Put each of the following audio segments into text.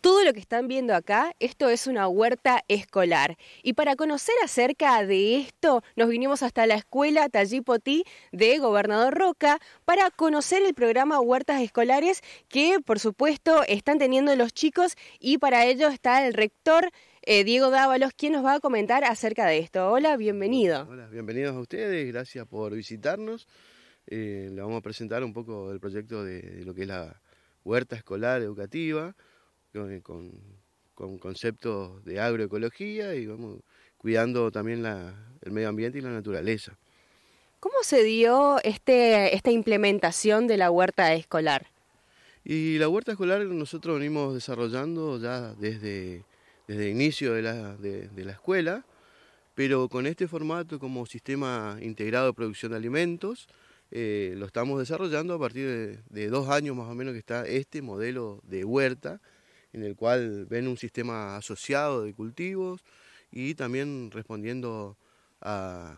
Todo lo que están viendo acá, esto es una huerta escolar. Y para conocer acerca de esto, nos vinimos hasta la escuela Tallipotí de Gobernador Roca para conocer el programa Huertas Escolares que, por supuesto, están teniendo los chicos y para ello está el rector eh, Diego Dávalos, quien nos va a comentar acerca de esto. Hola, bienvenido. Hola, bienvenidos a ustedes, gracias por visitarnos. Eh, Les vamos a presentar un poco el proyecto de lo que es la huerta escolar educativa eh, con, con conceptos de agroecología y vamos cuidando también el medio ambiente y la naturaleza. ¿Cómo se dio este, esta implementación de la huerta escolar? Y la huerta escolar nosotros venimos desarrollando ya desde, el inicio de la, escuela, pero con este formato como sistema integrado de producción de alimentos, eh, lo estamos desarrollando a partir de dos años más o menos que está este modelo de huerta, en el cual ven un sistema asociado de cultivos y también respondiendo al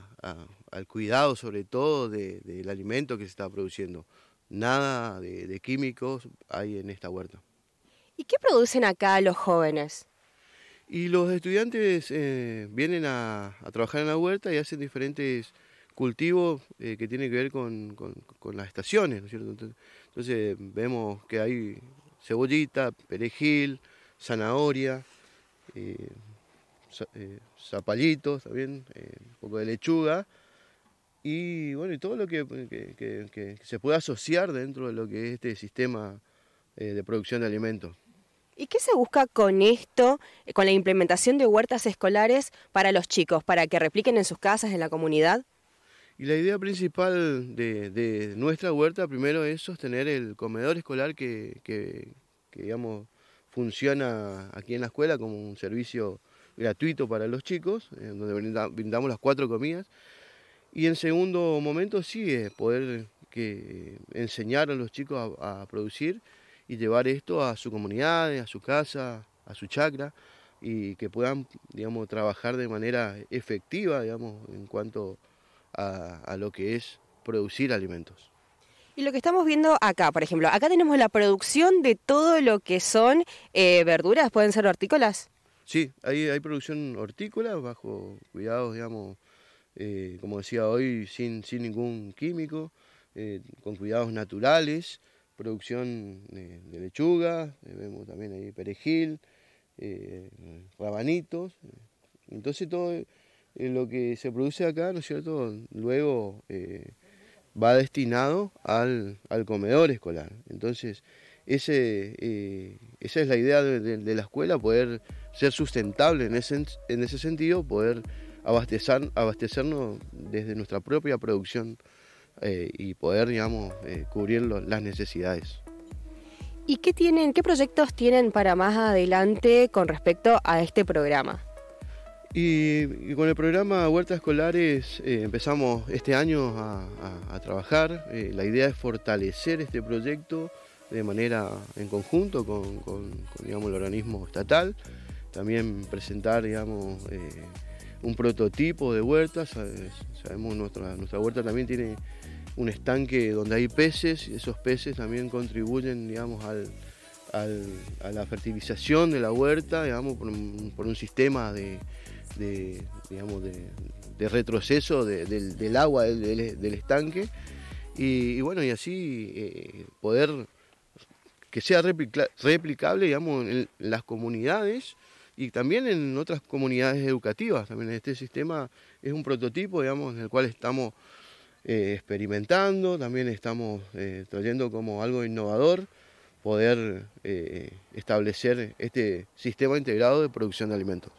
cuidado sobre todo del alimento que se está produciendo. Nada de, químicos hay en esta huerta. ¿Y qué producen acá los jóvenes? Y los estudiantes eh, vienen a, trabajar en la huerta y hacen diferentes cultivos eh, que tienen que ver con, las estaciones, ¿no es cierto? entonces, vemos que hay cebollita, perejil, zanahoria, eh, zapalitos eh, zapallitos también, eh, un poco de lechuga y bueno, y todo lo que, se puede asociar dentro de lo que es este sistema de producción de alimentos. ¿Y qué se busca con esto, con la implementación de huertas escolares para los chicos, para que repliquen en sus casas, en la comunidad? Y la idea principal de, de nuestra huerta primero es sostener el comedor escolar que, que, digamos, funciona aquí en la escuela como un servicio gratuito para los chicos, donde brindamos las cuatro comidas. Y en segundo momento sí es poder que, enseñar a los chicos a, producir y llevar esto a su comunidad, a su casa, a su chacra y que puedan, digamos, trabajar de manera efectiva, digamos, en cuanto a, lo que es producir alimentos. Y lo que estamos viendo acá, por ejemplo, acá tenemos la producción de todo lo que son eh, verduras, pueden ser hortícolas. Sí, hay, hay producción hortícola bajo cuidados, digamos, eh, como decía hoy, sin, sin ningún químico, eh, con cuidados naturales, producción de, de lechuga, vemos también ahí perejil, rabanitos, entonces todo eh, lo que se produce acá, ¿no es cierto?, luego eh, va destinado al, comedor escolar. Entonces, eh, esa es la idea de, la escuela, poder ser sustentable en ese, sentido, poder abastecernos desde nuestra propia producción y poder, digamos, cubrir las necesidades. ¿Y qué tienen, qué proyectos tienen para más adelante con respecto a este programa? Y, con el programa Huertas Escolares eh, empezamos este año a, trabajar. Eh, la idea es fortalecer este proyecto de manera en conjunto con, digamos, el organismo estatal. También presentar digamos, eh, un prototipo de huertas. Sabemos nuestra, nuestra huerta también tiene un estanque donde hay peces. y Esos peces también contribuyen digamos, al, a la fertilización de la huerta, por un, sistema de, retroceso del, agua del, estanque. Y, bueno, así eh, poder que sea replicable, digamos, en las comunidades y también en otras comunidades educativas. este sistema es un prototipo, en el cual estamos eh, experimentando, también estamos eh, trayendo como algo innovador poder eh, establecer este sistema integrado de producción de alimentos.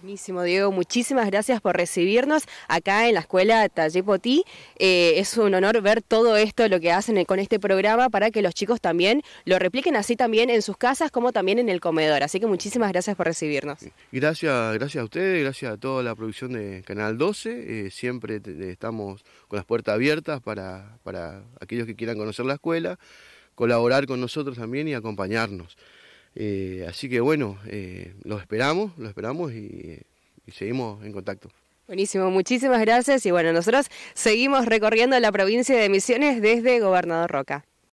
Buenísimo, Diego. Muchísimas gracias por recibirnos acá en la escuela Tallepotí. Eh, es un honor ver todo esto, lo que hacen con este programa, para que los chicos también lo repliquen así también en sus casas como también en el comedor. Así que muchísimas gracias por recibirnos. Gracias, gracias a ustedes, gracias a toda la producción de Canal 12. Eh, siempre estamos con las puertas abiertas para, para aquellos que quieran conocer la escuela colaborar con nosotros también y acompañarnos. Eh, así que bueno, eh, los esperamos, los esperamos y seguimos en contacto. Buenísimo, muchísimas gracias y bueno, nosotros seguimos recorriendo la provincia de Misiones desde Gobernador Roca.